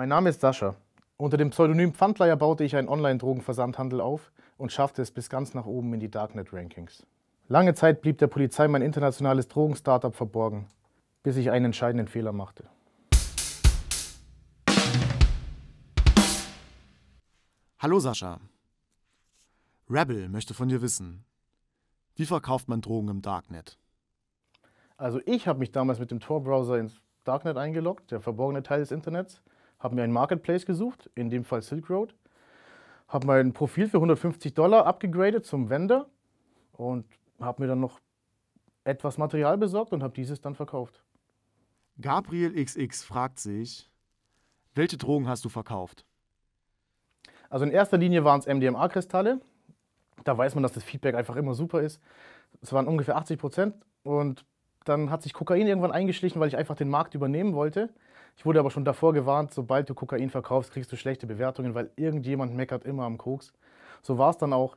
Mein Name ist Sascha. Unter dem Pseudonym Pfandleier baute ich einen Online-Drogenversandhandel auf und schaffte es bis ganz nach oben in die Darknet-Rankings. Lange Zeit blieb der Polizei mein internationales Drogen-Startup verborgen, bis ich einen entscheidenden Fehler machte. Hallo Sascha. Rebel möchte von dir wissen, wie verkauft man Drogen im Darknet? Also ich habe mich damals mit dem Tor-Browser ins Darknet eingeloggt, der verborgene Teil des Internets, habe mir einen Marketplace gesucht, in dem Fall Silk Road, habe mein Profil für 150 Dollar abgegradet zum Vendor und habe mir dann noch etwas Material besorgt und habe dieses dann verkauft. Gabriel XX fragt sich, welche Drogen hast du verkauft? Also in erster Linie waren es MDMA-Kristalle. Da weiß man, dass das Feedback einfach immer super ist. Es waren ungefähr 80 Prozent und dann hat sich Kokain irgendwann eingeschlichen, weil ich einfach den Markt übernehmen wollte. Ich wurde aber schon davor gewarnt, sobald du Kokain verkaufst, kriegst du schlechte Bewertungen, weil irgendjemand meckert immer am Koks. So war es dann auch.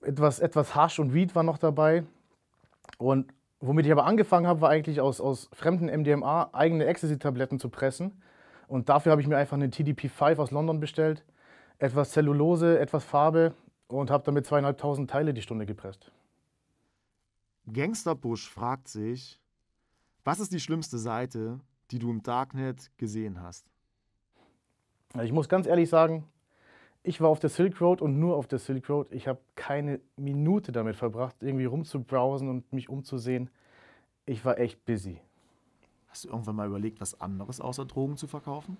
Etwas, etwas Hasch und Weed war noch dabei. Und womit ich aber angefangen habe, war eigentlich aus, aus fremden MDMA eigene Ecstasy-Tabletten zu pressen. Und dafür habe ich mir einfach eine TDP-5 aus London bestellt, etwas Zellulose, etwas Farbe und habe damit zweieinhalbtausend Teile die Stunde gepresst. Gangster Gangsterbusch fragt sich, was ist die schlimmste Seite die du im Darknet gesehen hast? Ich muss ganz ehrlich sagen, ich war auf der Silk Road und nur auf der Silk Road. Ich habe keine Minute damit verbracht, irgendwie rumzubrowsen und mich umzusehen. Ich war echt busy. Hast du irgendwann mal überlegt, was anderes außer Drogen zu verkaufen?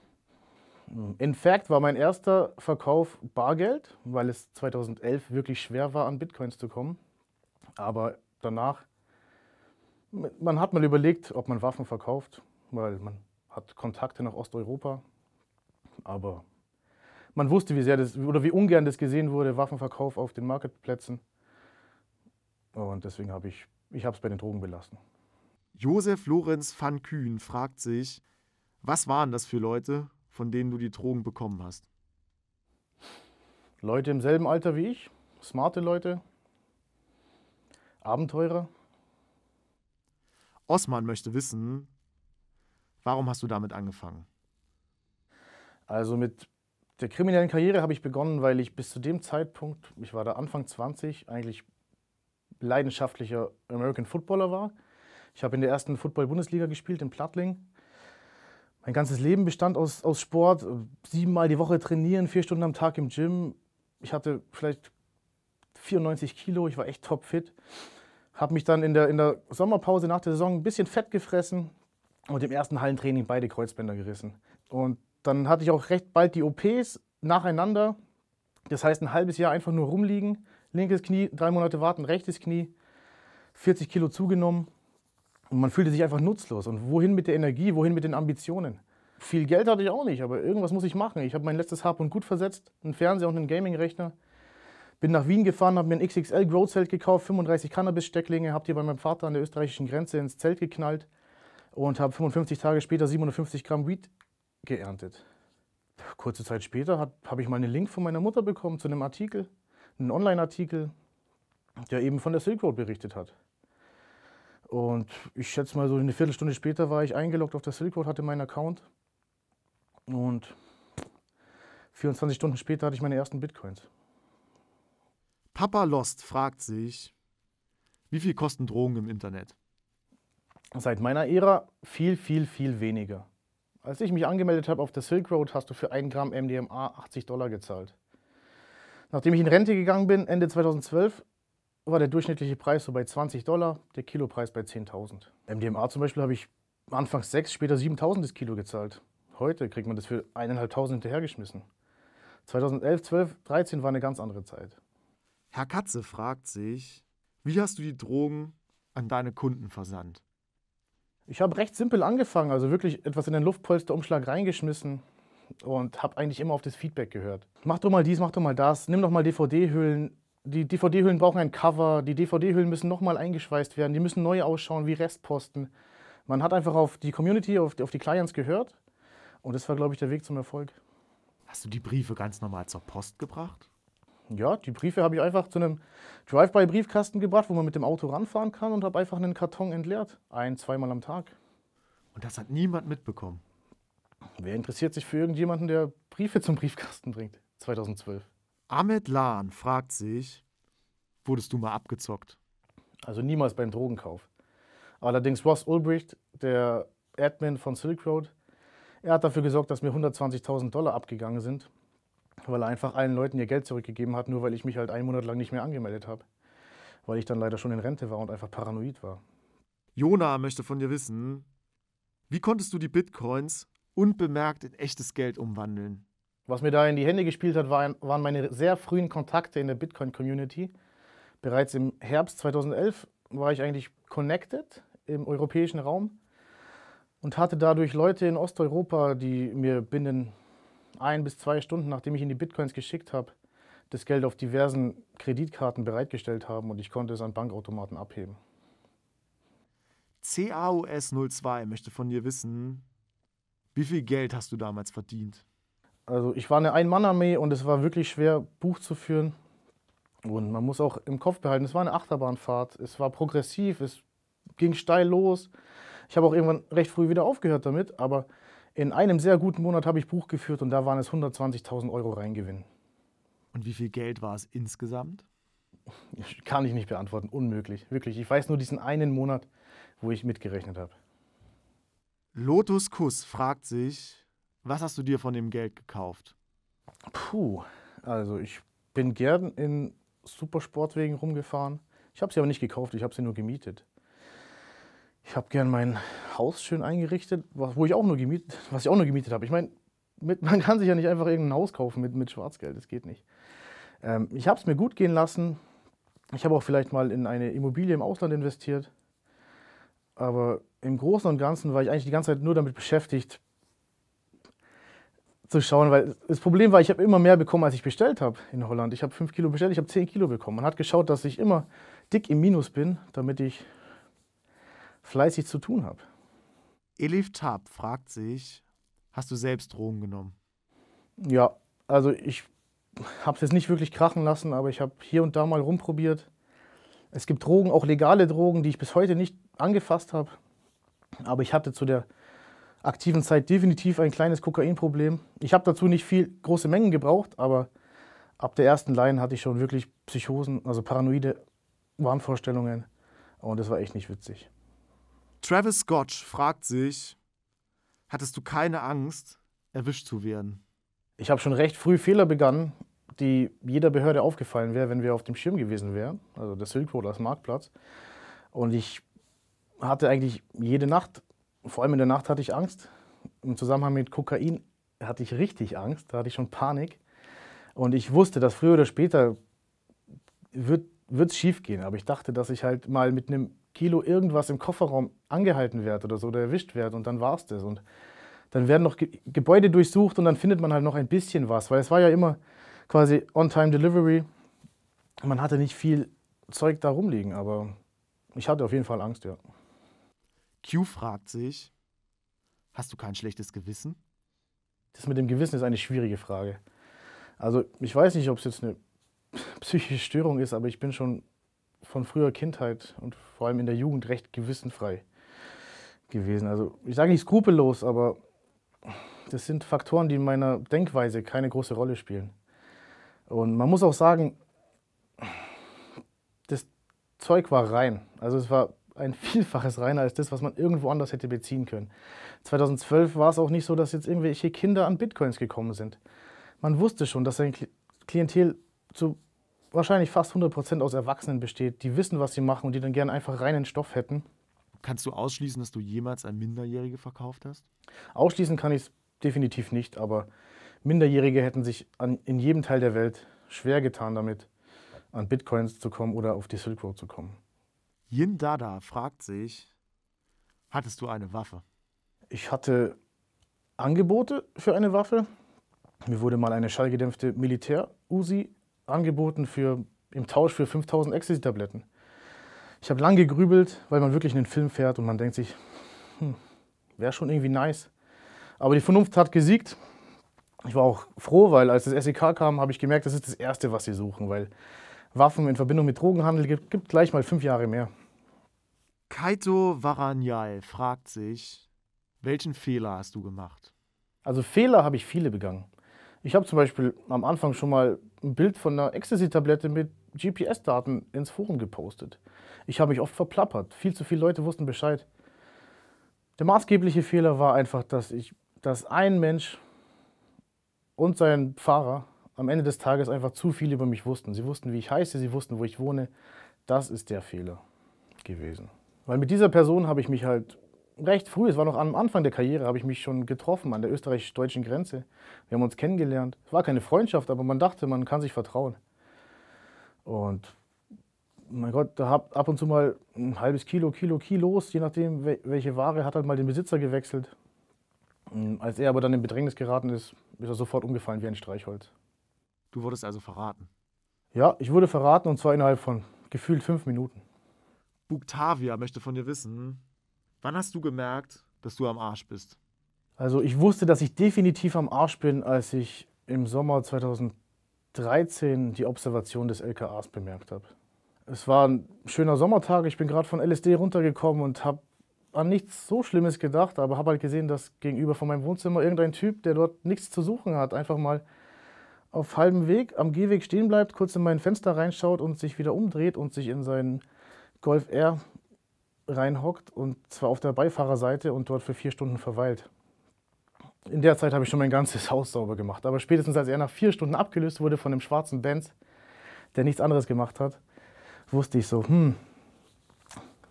In fact war mein erster Verkauf Bargeld, weil es 2011 wirklich schwer war, an Bitcoins zu kommen. Aber danach, man hat mal überlegt, ob man Waffen verkauft weil man hat Kontakte nach Osteuropa, aber man wusste, wie sehr das oder wie ungern das gesehen wurde, Waffenverkauf auf den Marktplätzen. Und deswegen habe ich, ich habe es bei den Drogen belassen. Josef Lorenz van Kühn fragt sich, was waren das für Leute, von denen du die Drogen bekommen hast? Leute im selben Alter wie ich, smarte Leute, Abenteurer. Osman möchte wissen, Warum hast du damit angefangen? Also mit der kriminellen Karriere habe ich begonnen, weil ich bis zu dem Zeitpunkt, ich war da Anfang 20, eigentlich leidenschaftlicher American Footballer war. Ich habe in der ersten Football-Bundesliga gespielt, in Plattling. Mein ganzes Leben bestand aus, aus Sport, siebenmal die Woche trainieren, vier Stunden am Tag im Gym. Ich hatte vielleicht 94 Kilo, ich war echt topfit. Habe mich dann in der, in der Sommerpause nach der Saison ein bisschen fett gefressen, und im ersten Hallentraining beide Kreuzbänder gerissen. Und dann hatte ich auch recht bald die OPs nacheinander. Das heißt, ein halbes Jahr einfach nur rumliegen, linkes Knie, drei Monate warten, rechtes Knie, 40 Kilo zugenommen. Und man fühlte sich einfach nutzlos. Und wohin mit der Energie, wohin mit den Ambitionen? Viel Geld hatte ich auch nicht, aber irgendwas muss ich machen. Ich habe mein letztes Hab und Gut versetzt, einen Fernseher und einen Gaming-Rechner. Bin nach Wien gefahren, habe mir ein XXL Grow Zelt gekauft, 35 Cannabis-Stecklinge, habe die bei meinem Vater an der österreichischen Grenze ins Zelt geknallt und habe 55 Tage später 750 Gramm Weed geerntet. Kurze Zeit später habe ich mal einen Link von meiner Mutter bekommen zu einem Artikel, einen Online-Artikel, der eben von der Silk Road berichtet hat. Und ich schätze mal, so eine Viertelstunde später war ich eingeloggt auf der Silk Road, hatte meinen Account. Und 24 Stunden später hatte ich meine ersten Bitcoins. Papa Lost fragt sich, wie viel kosten Drogen im Internet? seit meiner Ära viel, viel, viel weniger. Als ich mich angemeldet habe auf der Silk Road, hast du für ein Gramm MDMA 80 Dollar gezahlt. Nachdem ich in Rente gegangen bin, Ende 2012, war der durchschnittliche Preis so bei 20 Dollar, der Kilopreis bei 10.000. MDMA zum Beispiel habe ich anfangs 6, später 7.000 das Kilo gezahlt. Heute kriegt man das für 1.500 hinterhergeschmissen. 2011, 12, 13 war eine ganz andere Zeit. Herr Katze fragt sich, wie hast du die Drogen an deine Kunden versandt? Ich habe recht simpel angefangen, also wirklich etwas in den Luftpolsterumschlag reingeschmissen und habe eigentlich immer auf das Feedback gehört. Mach doch mal dies, mach doch mal das, nimm doch mal DVD-Hüllen. Die DVD-Hüllen brauchen ein Cover, die DVD-Hüllen müssen nochmal eingeschweißt werden, die müssen neu ausschauen wie Restposten. Man hat einfach auf die Community, auf die, auf die Clients gehört und das war, glaube ich, der Weg zum Erfolg. Hast du die Briefe ganz normal zur Post gebracht? ja, die Briefe habe ich einfach zu einem Drive-by-Briefkasten gebracht, wo man mit dem Auto ranfahren kann und habe einfach einen Karton entleert. Ein-, zweimal am Tag. Und das hat niemand mitbekommen. Wer interessiert sich für irgendjemanden, der Briefe zum Briefkasten bringt? 2012. Ahmed Lahn fragt sich, wurdest du mal abgezockt? Also niemals beim Drogenkauf. Allerdings Ross Ulbricht, der Admin von Silk Road, er hat dafür gesorgt, dass mir 120.000 Dollar abgegangen sind weil er einfach allen Leuten ihr Geld zurückgegeben hat, nur weil ich mich halt einen Monat lang nicht mehr angemeldet habe. Weil ich dann leider schon in Rente war und einfach paranoid war. Jona möchte von dir wissen, wie konntest du die Bitcoins unbemerkt in echtes Geld umwandeln? Was mir da in die Hände gespielt hat, waren meine sehr frühen Kontakte in der Bitcoin-Community. Bereits im Herbst 2011 war ich eigentlich connected im europäischen Raum und hatte dadurch Leute in Osteuropa, die mir binnen ein bis zwei Stunden, nachdem ich ihnen die Bitcoins geschickt habe, das Geld auf diversen Kreditkarten bereitgestellt haben und ich konnte es an Bankautomaten abheben. caus 02 möchte von dir wissen, wie viel Geld hast du damals verdient? Also ich war eine Ein-Mann-Armee und es war wirklich schwer, Buch zu führen. Und man muss auch im Kopf behalten, es war eine Achterbahnfahrt, es war progressiv, es ging steil los. Ich habe auch irgendwann recht früh wieder aufgehört damit, aber in einem sehr guten Monat habe ich Buch geführt und da waren es 120.000 Euro Reingewinn. Und wie viel Geld war es insgesamt? Kann ich nicht beantworten, unmöglich, wirklich. Ich weiß nur diesen einen Monat, wo ich mitgerechnet habe. Lotus Kuss fragt sich, was hast du dir von dem Geld gekauft? Puh, also ich bin gern in Supersportwegen rumgefahren. Ich habe sie aber nicht gekauft, ich habe sie nur gemietet. Ich habe gern mein Haus schön eingerichtet, wo ich auch nur gemietet, was ich auch nur gemietet habe. Ich meine, man kann sich ja nicht einfach irgendein Haus kaufen mit, mit Schwarzgeld, das geht nicht. Ähm, ich habe es mir gut gehen lassen. Ich habe auch vielleicht mal in eine Immobilie im Ausland investiert. Aber im Großen und Ganzen war ich eigentlich die ganze Zeit nur damit beschäftigt, zu schauen, weil das Problem war, ich habe immer mehr bekommen, als ich bestellt habe in Holland. Ich habe 5 Kilo bestellt, ich habe 10 Kilo bekommen. Man hat geschaut, dass ich immer dick im Minus bin, damit ich fleißig zu tun habe. Elif Tab fragt sich, hast du selbst Drogen genommen? Ja, also ich habe es jetzt nicht wirklich krachen lassen, aber ich habe hier und da mal rumprobiert. Es gibt Drogen, auch legale Drogen, die ich bis heute nicht angefasst habe. Aber ich hatte zu der aktiven Zeit definitiv ein kleines Kokainproblem. Ich habe dazu nicht viel große Mengen gebraucht, aber ab der ersten Line hatte ich schon wirklich Psychosen, also paranoide Wahnvorstellungen. Und das war echt nicht witzig. Travis Scott fragt sich, hattest du keine Angst, erwischt zu werden? Ich habe schon recht früh Fehler begangen, die jeder Behörde aufgefallen wäre, wenn wir auf dem Schirm gewesen wären, also der Silk Road als Marktplatz. Und ich hatte eigentlich jede Nacht, vor allem in der Nacht hatte ich Angst. Im Zusammenhang mit Kokain hatte ich richtig Angst, da hatte ich schon Panik. Und ich wusste, dass früher oder später wird wird es schief gehen. Aber ich dachte, dass ich halt mal mit einem Kilo irgendwas im Kofferraum angehalten werde oder so oder erwischt werde und dann war es das. Und dann werden noch Ge Gebäude durchsucht und dann findet man halt noch ein bisschen was, weil es war ja immer quasi On-Time-Delivery. Man hatte nicht viel Zeug da rumliegen, aber ich hatte auf jeden Fall Angst, ja. Q fragt sich, hast du kein schlechtes Gewissen? Das mit dem Gewissen ist eine schwierige Frage. Also ich weiß nicht, ob es jetzt eine psychische Störung ist, aber ich bin schon von früher Kindheit und vor allem in der Jugend recht gewissenfrei gewesen. Also ich sage nicht skrupellos, aber das sind Faktoren, die in meiner Denkweise keine große Rolle spielen. Und man muss auch sagen, das Zeug war rein. Also es war ein Vielfaches reiner als das, was man irgendwo anders hätte beziehen können. 2012 war es auch nicht so, dass jetzt irgendwelche Kinder an Bitcoins gekommen sind. Man wusste schon, dass sein Klientel zu wahrscheinlich fast 100 aus Erwachsenen besteht, die wissen, was sie machen und die dann gerne einfach reinen Stoff hätten. Kannst du ausschließen, dass du jemals an Minderjährige verkauft hast? Ausschließen kann ich es definitiv nicht, aber Minderjährige hätten sich an, in jedem Teil der Welt schwer getan damit, an Bitcoins zu kommen oder auf die Silk Road zu kommen. Yin Dada fragt sich, hattest du eine Waffe? Ich hatte Angebote für eine Waffe. Mir wurde mal eine schallgedämpfte Militär-Uzi angeboten für, im Tausch für 5000 Ecstasy-Tabletten. Ich habe lange gegrübelt, weil man wirklich einen Film fährt und man denkt sich, hm, wäre schon irgendwie nice. Aber die Vernunft hat gesiegt. Ich war auch froh, weil als das SEK kam, habe ich gemerkt, das ist das Erste, was sie suchen, weil Waffen in Verbindung mit Drogenhandel gibt, gibt gleich mal fünf Jahre mehr. Kaito Varanyal fragt sich, welchen Fehler hast du gemacht? Also Fehler habe ich viele begangen. Ich habe zum Beispiel am Anfang schon mal ein Bild von einer Ecstasy-Tablette mit GPS-Daten ins Forum gepostet. Ich habe mich oft verplappert. Viel zu viele Leute wussten Bescheid. Der maßgebliche Fehler war einfach, dass ich, dass ein Mensch und sein Fahrer am Ende des Tages einfach zu viel über mich wussten. Sie wussten, wie ich heiße, sie wussten, wo ich wohne. Das ist der Fehler gewesen. Weil mit dieser Person habe ich mich halt recht früh, es war noch am Anfang der Karriere, habe ich mich schon getroffen an der österreichisch-deutschen Grenze. Wir haben uns kennengelernt. Es war keine Freundschaft, aber man dachte, man kann sich vertrauen. Und mein Gott, da hab ab und zu mal ein halbes Kilo, Kilo, Kilos, je nachdem, welche Ware, hat halt mal den Besitzer gewechselt. Hm, als er aber dann in Bedrängnis geraten ist, ist er sofort umgefallen wie ein Streichholz. Du wurdest also verraten? Ja, ich wurde verraten und zwar innerhalb von gefühlt fünf Minuten. Buktavia möchte von dir wissen, Wann hast du gemerkt, dass du am Arsch bist? Also ich wusste, dass ich definitiv am Arsch bin, als ich im Sommer 2013 die Observation des LKAs bemerkt habe. Es war ein schöner Sommertag, ich bin gerade von LSD runtergekommen und habe an nichts so Schlimmes gedacht, aber habe halt gesehen, dass gegenüber von meinem Wohnzimmer irgendein Typ, der dort nichts zu suchen hat, einfach mal auf halbem Weg am Gehweg stehen bleibt, kurz in mein Fenster reinschaut und sich wieder umdreht und sich in seinen Golf Air reinhockt und zwar auf der Beifahrerseite und dort für vier Stunden verweilt. In der Zeit habe ich schon mein ganzes Haus sauber gemacht. Aber spätestens als er nach vier Stunden abgelöst wurde von dem schwarzen Benz, der nichts anderes gemacht hat, wusste ich so, hm,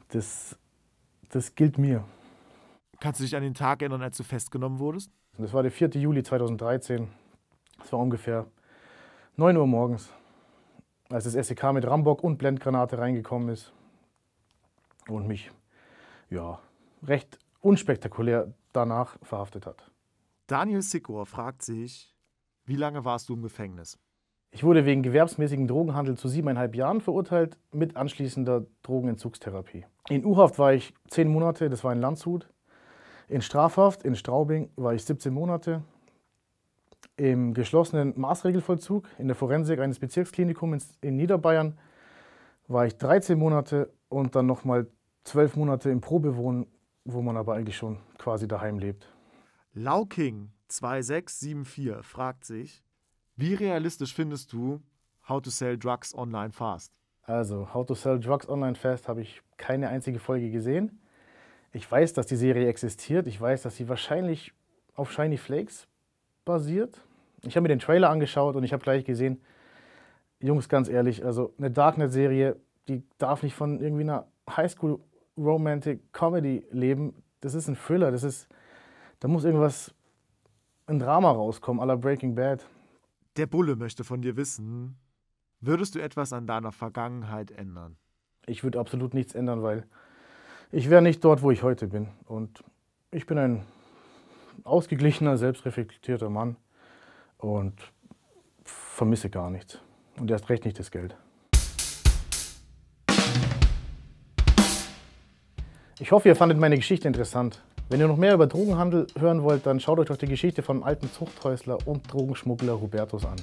das, das gilt mir. Kannst du dich an den Tag erinnern, als du festgenommen wurdest? Das war der 4. Juli 2013. Es war ungefähr 9 Uhr morgens, als das SEK mit Rambock und Blendgranate reingekommen ist und mich ja, recht unspektakulär danach verhaftet hat. Daniel Sikor fragt sich, wie lange warst du im Gefängnis? Ich wurde wegen gewerbsmäßigen Drogenhandel zu siebeneinhalb Jahren verurteilt mit anschließender Drogenentzugstherapie. In U-Haft war ich zehn Monate, das war in Landshut. In Strafhaft in Straubing war ich 17 Monate. Im geschlossenen Maßregelvollzug in der Forensik eines Bezirksklinikums in Niederbayern war ich 13 Monate und dann nochmal zwölf Monate im wohnen, wo man aber eigentlich schon quasi daheim lebt. Lauking 2674 fragt sich, wie realistisch findest du How to Sell Drugs Online Fast? Also, How to Sell Drugs Online Fast habe ich keine einzige Folge gesehen. Ich weiß, dass die Serie existiert. Ich weiß, dass sie wahrscheinlich auf Shiny Flakes basiert. Ich habe mir den Trailer angeschaut und ich habe gleich gesehen, Jungs, ganz ehrlich, also eine Darknet-Serie die darf nicht von irgendwie einer Highschool Romantic Comedy leben. Das ist ein Thriller, das ist, da muss irgendwas, ein Drama rauskommen, aller Breaking Bad. Der Bulle möchte von dir wissen, würdest du etwas an deiner Vergangenheit ändern? Ich würde absolut nichts ändern, weil ich wäre nicht dort, wo ich heute bin. Und ich bin ein ausgeglichener, selbstreflektierter Mann und vermisse gar nichts. Und erst recht nicht das Geld. Ich hoffe, ihr fandet meine Geschichte interessant. Wenn ihr noch mehr über Drogenhandel hören wollt, dann schaut euch doch die Geschichte vom alten Zuchthäusler und Drogenschmuggler Hubertus an.